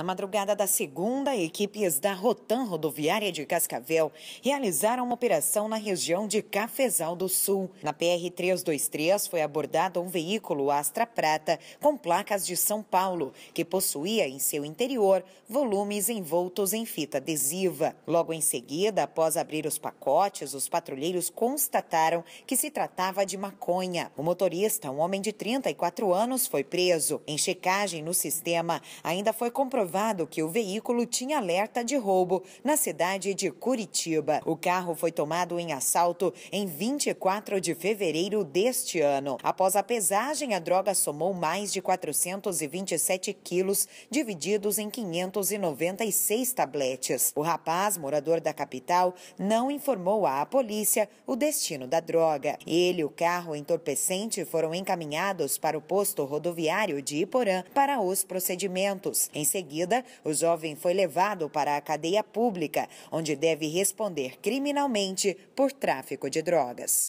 Na madrugada da segunda, equipes da Rotan Rodoviária de Cascavel realizaram uma operação na região de Cafezal do Sul. Na PR-323 foi abordado um veículo Astra Prata com placas de São Paulo, que possuía em seu interior volumes envoltos em fita adesiva. Logo em seguida, após abrir os pacotes, os patrulheiros constataram que se tratava de maconha. O motorista, um homem de 34 anos, foi preso. Em checagem no sistema, ainda foi comprovado comprovado que o veículo tinha alerta de roubo na cidade de Curitiba. O carro foi tomado em assalto em 24 de fevereiro deste ano. Após a pesagem, a droga somou mais de 427 quilos, divididos em 596 tabletes. O rapaz, morador da capital, não informou à polícia o destino da droga. Ele e o carro entorpecente foram encaminhados para o posto rodoviário de Iporã para os procedimentos. Em seguida, seguida, o jovem foi levado para a cadeia pública, onde deve responder criminalmente por tráfico de drogas.